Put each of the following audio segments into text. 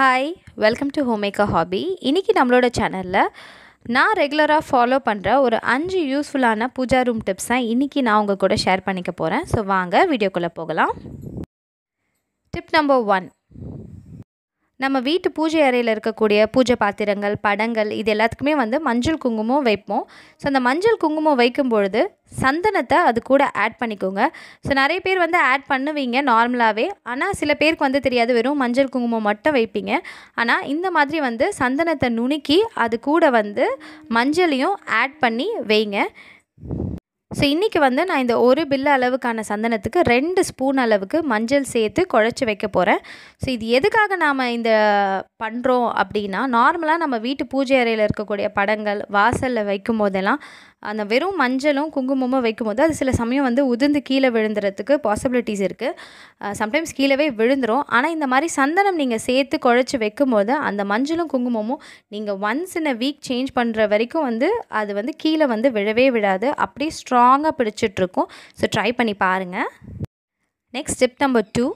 hi welcome to ஹோமேக்கா ஹாபி இன்னைக்கு நம்மளோட சேனலில் நான் ரெகுலராக ஃபாலோ பண்ணுற ஒரு அஞ்சு யூஸ்ஃபுல்லான பூஜா ரூம் டிப்ஸ் தான் இன்றைக்கி நான் உங்கள் கூட ஷேர் பண்ணிக்க போகிறேன் ஸோ வாங்க வீடியோக்குள்ளே போகலாம் டிப் நம்பர் ஒன் நம்ம வீட்டு பூஜை அறையில் இருக்கக்கூடிய பூஜை பாத்திரங்கள் படங்கள் இது எல்லாத்துக்குமே வந்து மஞ்சள் குங்குமம் வைப்போம் ஸோ அந்த மஞ்சள் குங்குமம் வைக்கும் பொழுது சந்தனத்தை அது கூட ஆட் பண்ணிக்கோங்க ஸோ நிறைய பேர் வந்து ஆட் பண்ணுவீங்க நார்மலாகவே ஆனால் சில பேருக்கு வந்து தெரியாது வெறும் மஞ்சள் குங்குமம் மட்டும் வைப்பீங்க ஆனால் இந்த மாதிரி வந்து சந்தனத்தை நுணுக்கி அது கூட வந்து மஞ்சளையும் ஆட் பண்ணி வைங்க ஸோ இன்றைக்கி வந்து நான் இந்த ஒரு பில்லு அளவுக்கான சந்தனத்துக்கு ரெண்டு ஸ்பூன் அளவுக்கு மஞ்சள் சேர்த்து குழச்சி வைக்க போகிறேன் ஸோ இது எதுக்காக நாம் இந்த பண்ணுறோம் அப்படின்னா நார்மலாக நம்ம வீட்டு பூஜை அறையில் இருக்கக்கூடிய படங்கள் வாசலில் வைக்கும் போதெல்லாம் அந்த வெறும் மஞ்சளும் குங்குமமும் வைக்கும்போது அது சில சமயம் வந்து உதிர்ந்து கீழே விழுந்துறதுக்கு பாசிபிலிட்டிஸ் இருக்குது சம்டைம்ஸ் கீழே விழுந்துடும் ஆனால் இந்த மாதிரி சந்தனம் நீங்கள் சேர்த்து குழச்சி வைக்கும்போது அந்த மஞ்சளும் குங்குமமும் நீங்கள் once in a week change பண்ணுற வரைக்கும் வந்து அது வந்து கீழே வந்து விழவே விழாது அப்படியே ஸ்ட்ராங்காக பிடிச்சிட்ருக்கும் ஸோ ட்ரை பண்ணி பாருங்கள் நெக்ஸ்ட் ஸ்டெப் நம்பர் டூ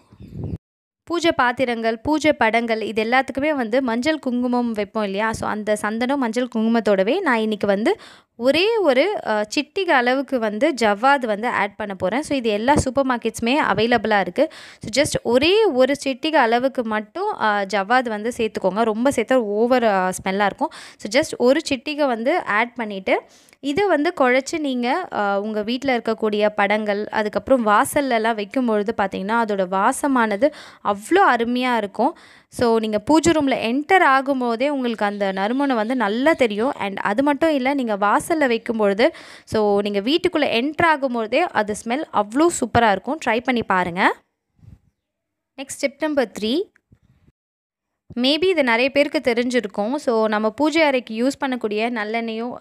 பூஜை பாத்திரங்கள் பூஜை படங்கள் இது எல்லாத்துக்குமே வந்து மஞ்சள் குங்குமம் வைப்போம் இல்லையா ஸோ அந்த சந்தனம் மஞ்சள் குங்குமத்தோடவே நான் இன்றைக்கி வந்து ஒரே ஒரு சிட்டிக்கு அளவுக்கு வந்து ஜவ்வாது வந்து ஆட் பண்ண போகிறேன் ஸோ இது எல்லா சூப்பர் மார்க்கெட்ஸுமே அவைலபிளாக இருக்குது ஸோ ஜஸ்ட் ஒரே ஒரு சிட்டிக்கு அளவுக்கு மட்டும் ஜவ்வாது வந்து சேர்த்துக்கோங்க ரொம்ப சேர்த்தா ஓவர் ஸ்மெல்லாக இருக்கும் ஸோ ஜஸ்ட் ஒரு சிட்டிக்கு வந்து ஆட் பண்ணிவிட்டு இதை வந்து குழச்சி நீங்கள் உங்கள் வீட்டில் இருக்கக்கூடிய படங்கள் அதுக்கப்புறம் வாசல்லலாம் வைக்கும்பொழுது பார்த்திங்கன்னா அதோடய வாசமானது அவ்வளோ அருமையாக இருக்கும் ஸோ நீங்கள் பூஜை ரூமில் என்டர் ஆகும்போதே உங்களுக்கு அந்த நறுமணம் வந்து நல்லா தெரியும் அண்ட் அது மட்டும் இல்லை நீங்கள் வாச வாசலில் வைக்கும்பொழுது ஸோ நீங்கள் வீட்டுக்குள்ளே ஆகும்போதே அது ஸ்மெல் அவ்வளோ சூப்பராக இருக்கும் ட்ரை பண்ணி பாருங்கள் next step number three maybe இது நிறைய பேருக்கு தெரிஞ்சிருக்கும் ஸோ நம்ம பூஜை அறைக்கு யூஸ் பண்ணக்கூடிய நல்லெண்ணெயும்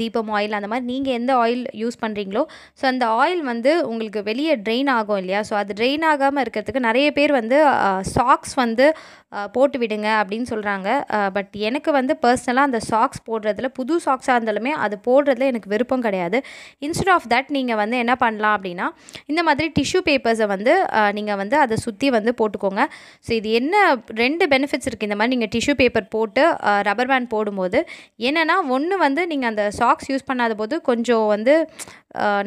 தீபம் ஆயில் அந்த மாதிரி நீங்கள் எந்த ஆயில் யூஸ் பண்ணுறீங்களோ ஸோ அந்த ஆயில் வந்து உங்களுக்கு வெளியே ட்ரெயின் ஆகும் இல்லையா ஸோ அது ட்ரெயின் ஆகாமல் இருக்கிறதுக்கு நிறைய பேர் வந்து சாக்ஸ் வந்து போட்டு விடுங்க அப்படின்னு சொல்கிறாங்க பட் எனக்கு வந்து பர்சனலாக அந்த சாக்ஸ் போடுறதுல புது சாக்ஸாக இருந்தாலுமே அது போடுறதுல எனக்கு விருப்பம் கிடையாது இன்ஸ்டெட் ஆஃப் தட் நீங்கள் வந்து என்ன பண்ணலாம் அப்படின்னா இந்த மாதிரி டிஷ்யூ பேப்பர்ஸை வந்து நீங்கள் வந்து அதை சுற்றி வந்து போட்டுக்கோங்க ஸோ இது என்ன ரெண்டு பெனிஃபிட்ஸ் கொடுத்துருக்கு இந்த மாதிரி நீங்கள் டிஷ்யூ பேப்பர் போட்டு ரப்பர் பேண்ட் போடும்போது என்னென்னா ஒன்று வந்து நீங்கள் அந்த சாக்ஸ் யூஸ் பண்ணாத போது கொஞ்சம் வந்து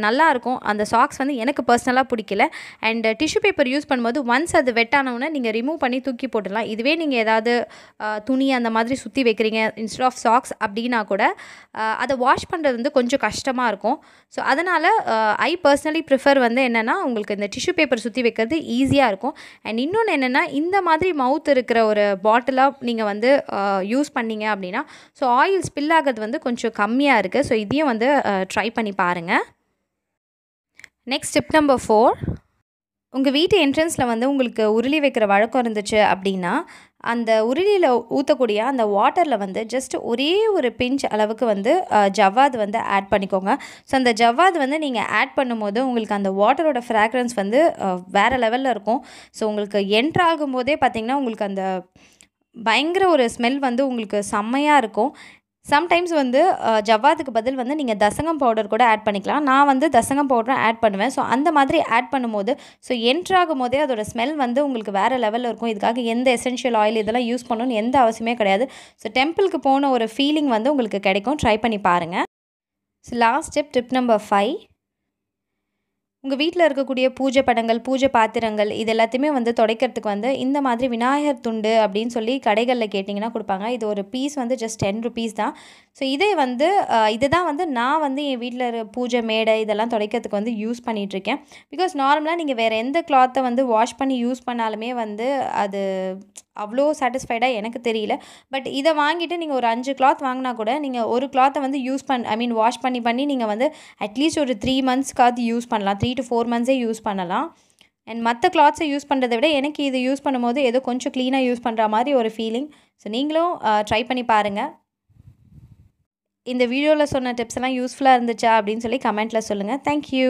நல்லாயிருக்கும் அந்த சாக்ஸ் வந்து எனக்கு பர்சனலாக பிடிக்கல அண்ட் டிஷ்யூ பேப்பர் யூஸ் பண்ணும்போது ஒன்ஸ் அது வெட்டானவுடனே நீங்கள் ரிமூவ் பண்ணி தூக்கி போட்டுடலாம் இதுவே நீங்கள் ஏதாவது துணி அந்த மாதிரி சுற்றி வைக்கிறீங்க இன்ஸ்டெட் ஆஃப் சாக்ஸ் அப்படின்னா கூட அதை வாஷ் பண்ணுறது வந்து கொஞ்சம் கஷ்டமாக இருக்கும் ஸோ அதனால் ஐ பர்சனலி ப்ரிஃபர் வந்து என்னென்னா உங்களுக்கு இந்த டிஷ்யூ பேப்பர் சுற்றி வைக்கிறது ஈஸியாக இருக்கும் அண்ட் இன்னொன்று என்னென்னா இந்த மாதிரி மவுத் இருக்கிற ஒரு பால் பாட்டிலாக நீங்கள் வந்து யூஸ் பண்ணீங்க அப்படின்னா ஸோ ஆயில் ஸ்பில் ஆகிறது வந்து கொஞ்சம் கம்மியாக இருக்குது ஸோ இதையும் வந்து ட்ரை பண்ணி பாருங்கள் நெக்ஸ்ட் ஸ்டெப் நம்பர் ஃபோர் உங்கள் வீட்டு என்ட்ரன்ஸில் வந்து உங்களுக்கு உருளி வைக்கிற வழக்கம் இருந்துச்சு அப்படின்னா அந்த உருளியில் ஊற்றக்கூடிய அந்த வாட்டரில் வந்து ஜஸ்ட் ஒரே ஒரு பிஞ்ச் அளவுக்கு வந்து ஜவ்வாது வந்து ஆட் பண்ணிக்கோங்க ஸோ அந்த ஜவ்வாது வந்து நீங்கள் ஆட் பண்ணும்போது உங்களுக்கு அந்த வாட்டரோட ஃப்ராக்ரன்ஸ் வந்து வேறு லெவலில் இருக்கும் ஸோ உங்களுக்கு என்ட்ராகும் போதே பார்த்திங்கன்னா உங்களுக்கு அந்த பயங்கர ஒரு ஸ்மெல் வந்து உங்களுக்கு செம்மையாக இருக்கும் சம்டைம்ஸ் வந்து ஜவ்வாதுக்கு பதில் வந்து நீங்கள் தசங்கம் பவுடர் கூட ஆட் பண்ணிக்கலாம் நான் வந்து தசங்கம் பவுடரும் ஆட் பண்ணுவேன் ஸோ அந்த மாதிரி ஆட் பண்ணும்போது ஸோ என்ட்ராகும் போதே அதோட ஸ்மெல் வந்து உங்களுக்கு வேறு லெவலில் இருக்கும் இதுக்காக எந்த எசென்ஷியல் ஆயில் இதெல்லாம் யூஸ் பண்ணணும்னு எந்த அவசியமே கிடையாது ஸோ டெம்பிளுக்கு போன ஒரு ஃபீலிங் வந்து உங்களுக்கு கிடைக்கும் ட்ரை பண்ணி பாருங்கள் so last step trip number five உங்கள் வீட்டில் இருக்கக்கூடிய பூஜை படங்கள் பூஜை பாத்திரங்கள் இது எல்லாத்தையுமே வந்து துடைக்கிறதுக்கு வந்து இந்த மாதிரி விநாயகர் துண்டு அப்படின்னு சொல்லி கடைகளில் கேட்டிங்கன்னா கொடுப்பாங்க இது ஒரு பீஸ் வந்து ஜஸ்ட் டென் ருபீஸ் தான் ஸோ இதே வந்து இதுதான் வந்து நான் வந்து என் வீட்டில் பூஜை மேடை இதெல்லாம் துடைக்கிறதுக்கு வந்து யூஸ் பண்ணிகிட்ருக்கேன் பிகாஸ் நார்மலாக நீங்கள் வேறு எந்த கிளாத்தை வந்து வாஷ் பண்ணி யூஸ் பண்ணாலுமே வந்து அது அவ்வளோ சாட்டிஸ்ஃபைடாக எனக்கு தெரியல பட் இதை வாங்கிட்டு நீங்கள் ஒரு அஞ்சு கிளாத் வாங்கினா கூட நீங்கள் ஒரு கிளாத்தை வந்து யூஸ் பண் ஐ மீன் வாஷ் பண்ணி பண்ணி நீங்கள் வந்து அட்லீஸ்ட் ஒரு த்ரீ மந்த்ஸ்க்காவது யூஸ் பண்ணலாம் த்ரீ டு ஃபோர் மந்த்ஸே யூஸ் பண்ணலாம் அண்ட் மற்ற கிளாத்ஸை யூஸ் பண்ணுறதை விட எனக்கு இது யூஸ் பண்ணும்போது ஏதோ கொஞ்சம் க்ளீனாக யூஸ் பண்ணுற மாதிரி ஒரு ஃபீலிங் ஸோ நீங்களும் ட்ரை பண்ணி பாருங்கள் இந்த வீடியோவில் சொன்ன டிப்ஸ் எல்லாம் யூஸ்ஃபுல்லாக இருந்துச்சா அப்படின்னு சொல்லி கமெண்ட்டில் சொல்லுங்கள் தேங்க்யூ